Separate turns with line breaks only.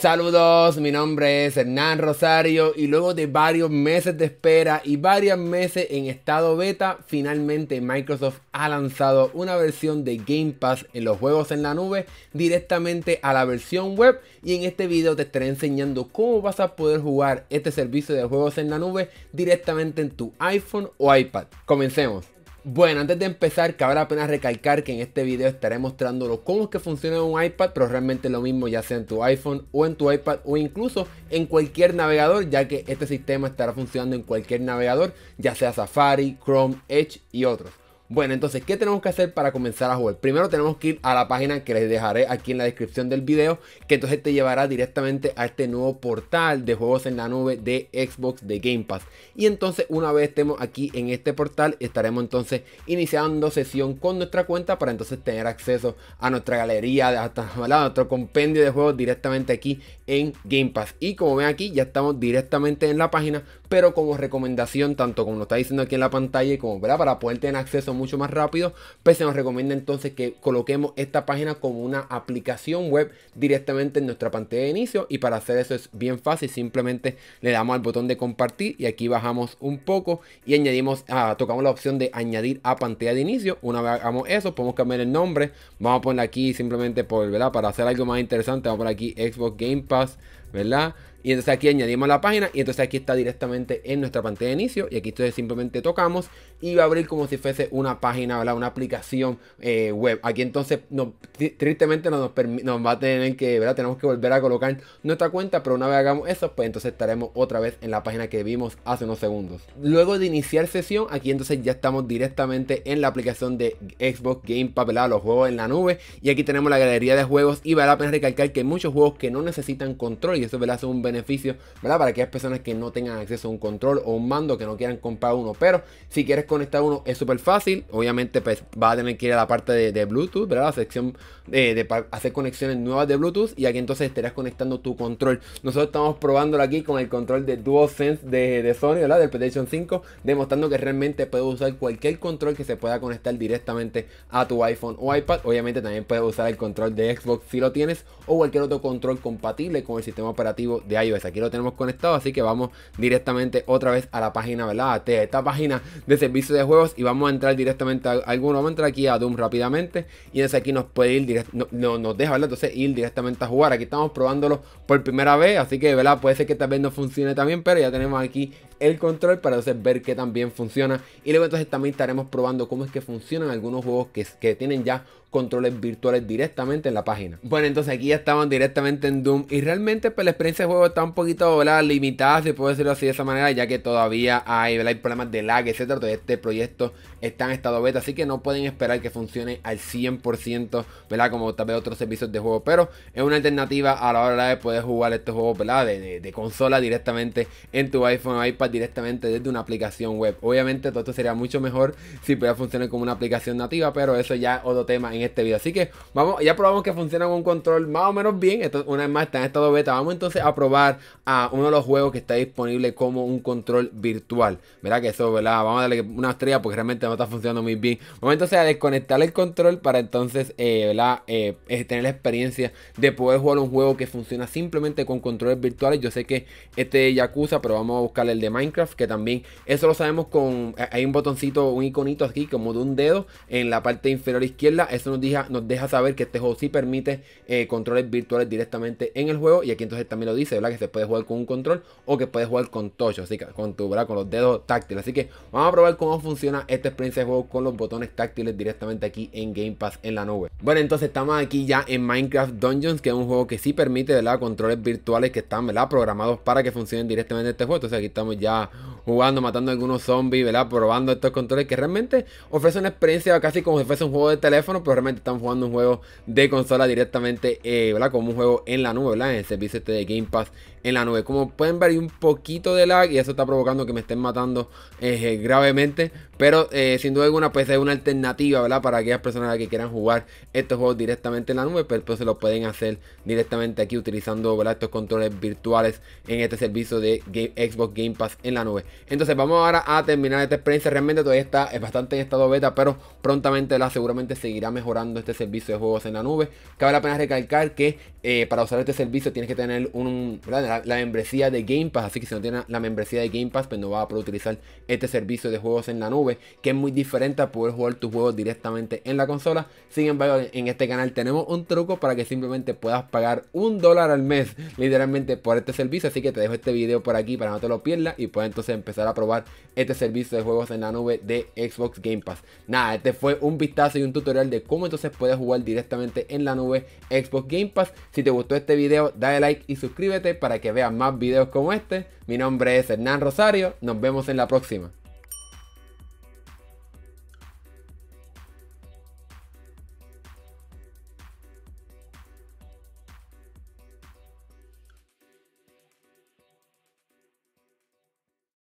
Saludos, mi nombre es Hernán Rosario y luego de varios meses de espera y varios meses en estado beta, finalmente Microsoft ha lanzado una versión de Game Pass en los juegos en la nube directamente a la versión web y en este video te estaré enseñando cómo vas a poder jugar este servicio de juegos en la nube directamente en tu iPhone o iPad. Comencemos. Bueno, antes de empezar, cabrá apenas recalcar que en este video estaré mostrándolo cómo es que funciona un iPad, pero realmente lo mismo ya sea en tu iPhone o en tu iPad o incluso en cualquier navegador, ya que este sistema estará funcionando en cualquier navegador, ya sea Safari, Chrome, Edge y otros. Bueno, entonces, ¿qué tenemos que hacer para comenzar a jugar? Primero tenemos que ir a la página que les dejaré aquí en la descripción del video, que entonces te llevará directamente a este nuevo portal de juegos en la nube de Xbox de Game Pass. Y entonces, una vez estemos aquí en este portal, estaremos entonces iniciando sesión con nuestra cuenta para entonces tener acceso a nuestra galería, hasta a nuestro compendio de juegos directamente aquí en Game Pass. Y como ven aquí, ya estamos directamente en la página pero como recomendación, tanto como lo está diciendo aquí en la pantalla y como ¿verdad? para poder tener acceso mucho más rápido, pues se nos recomienda entonces que coloquemos esta página como una aplicación web directamente en nuestra pantalla de inicio y para hacer eso es bien fácil, simplemente le damos al botón de compartir y aquí bajamos un poco y añadimos, ah, tocamos la opción de añadir a pantalla de inicio, una vez hagamos eso podemos cambiar el nombre, vamos a poner aquí simplemente por, ¿verdad? Para hacer algo más interesante, vamos a poner aquí Xbox Game Pass, ¿verdad? Y entonces aquí añadimos la página y entonces aquí está directamente en nuestra pantalla de inicio y aquí entonces simplemente tocamos y va a abrir como si fuese una página, ¿verdad? una aplicación eh, web. Aquí entonces no, tristemente no nos, nos, va a tener que, ¿verdad? tenemos que volver a colocar nuestra cuenta, pero una vez hagamos eso, pues entonces estaremos otra vez en la página que vimos hace unos segundos. Luego de iniciar sesión, aquí entonces ya estamos directamente en la aplicación de Xbox Game Pass, ¿verdad? los juegos en la nube y aquí tenemos la galería de juegos y vale la pena recalcar que muchos juegos que no necesitan control y eso ¿verdad? es un beneficios, ¿verdad? Para aquellas personas que no tengan acceso a un control o un mando, que no quieran comprar uno. Pero si quieres conectar uno es súper fácil. Obviamente pues, va a tener que ir a la parte de, Bluetooth, ¿verdad? La sección eh, de, hacer conexiones nuevas de Bluetooth y aquí entonces estarás conectando tu control. Nosotros estamos probándolo aquí con el control de DualSense de, de Sony, ¿verdad? Del PlayStation 5, demostrando que realmente puedes usar cualquier control que se pueda conectar directamente a tu iPhone o iPad. Obviamente también puedes usar el control de Xbox si lo tienes o cualquier otro control compatible con el sistema operativo de Aquí lo tenemos conectado, así que vamos directamente otra vez a la página, ¿verdad? a esta página de servicio de juegos y vamos a entrar directamente a alguno. Vamos a entrar aquí a Doom rápidamente y ese aquí nos puede ir no, nos deja, ¿verdad? Entonces ir directamente a jugar. Aquí estamos probándolo por primera vez, así que, ¿verdad? Puede ser que tal vez no funcione también, pero ya tenemos aquí el control para entonces ver que también funciona. Y luego entonces también estaremos probando cómo es que funcionan algunos juegos que, que tienen ya controles virtuales directamente en la página. Bueno, entonces aquí ya estaban directamente en Doom y realmente pues, la experiencia de juego está un poquito ¿verdad? limitada, si puedo decirlo así de esa manera, ya que todavía hay, hay problemas de lag, etcétera. de este proyecto está en estado beta, así que no pueden esperar que funcione al 100%, ¿verdad? Como tal vez otros servicios de juego, pero es una alternativa a la hora de poder jugar estos juegos, ¿verdad? de consola directamente en tu iPhone o iPad directamente desde una aplicación web. Obviamente todo esto sería mucho mejor si pudiera funcionar como una aplicación nativa, pero eso ya es otro tema en este video. Así que vamos, ya probamos que funciona con un control más o menos bien. Esto una vez más está en estado beta. Vamos entonces a probar a uno de los juegos que está disponible como un control virtual. ¿Verdad que eso, verdad? Vamos a darle una estrella porque realmente no está funcionando muy bien. Vamos entonces a desconectar el control para entonces, eh, eh, eh, tener la experiencia de poder jugar un juego que funciona simplemente con controles virtuales. Yo sé que este Yakuza, pero vamos a buscar el de Minecraft, que también eso lo sabemos con, eh, hay un botoncito, un iconito aquí como de un dedo en la parte inferior izquierda, eso nos deja, nos deja saber que este juego sí permite eh, controles virtuales directamente en el juego y aquí entonces también lo dice, ¿verdad? Que se puede jugar con un control o que puedes jugar con touch, así que con tu, ¿verdad? Con los dedos táctiles, así que vamos a probar cómo funciona esta experiencia de juego con los botones táctiles directamente aquí en Game Pass en la nube. Bueno, entonces estamos aquí ya en Minecraft Dungeons, que es un juego que sí permite, la Controles virtuales que están, ¿verdad? Programados para que funcionen directamente este juego, entonces aquí estamos ya jugando, matando a algunos zombies, ¿verdad? Probando estos controles que realmente ofrece una experiencia casi como si fuese un juego de teléfono, pero realmente están jugando un juego de consola directamente, eh, ¿verdad? Como un juego en la nube, En el servicio este de Game Pass en la nube. Como pueden ver, hay un poquito de lag y eso está provocando que me estén matando eh, eh, gravemente, pero sin duda alguna, pues es una alternativa, ¿verdad? Para aquellas personas que quieran jugar estos juegos directamente en la nube, pero se lo pueden hacer directamente aquí utilizando, ¿verdad? Estos controles virtuales en este servicio de Xbox Game Pass en la nube. Entonces vamos ahora a terminar esta experiencia. Realmente todavía está es bastante en estado beta, pero prontamente la seguramente seguirá mejorando este servicio de juegos en la nube. Cabe la pena recalcar que eh, para usar este servicio tienes que tener un, la, membresía de Game Pass. Así que si no tienes la membresía de Game Pass, pues no vas a poder utilizar este servicio de juegos en la nube, que es muy diferente a poder jugar tus juegos directamente en la consola. Sin embargo, en este canal tenemos un truco para que simplemente puedas pagar un dólar al mes, literalmente, por este servicio. Así que te dejo este video por aquí para no te lo pierdas y pueda entonces empezar a probar este servicio de juegos en la nube de Xbox Game Pass. Nada, este fue un vistazo y un tutorial de cómo entonces puedes jugar directamente en la nube Xbox Game Pass. Si te gustó este video, dale like y suscríbete para que veas más videos como este. Mi nombre es Hernán Rosario, nos vemos en la próxima.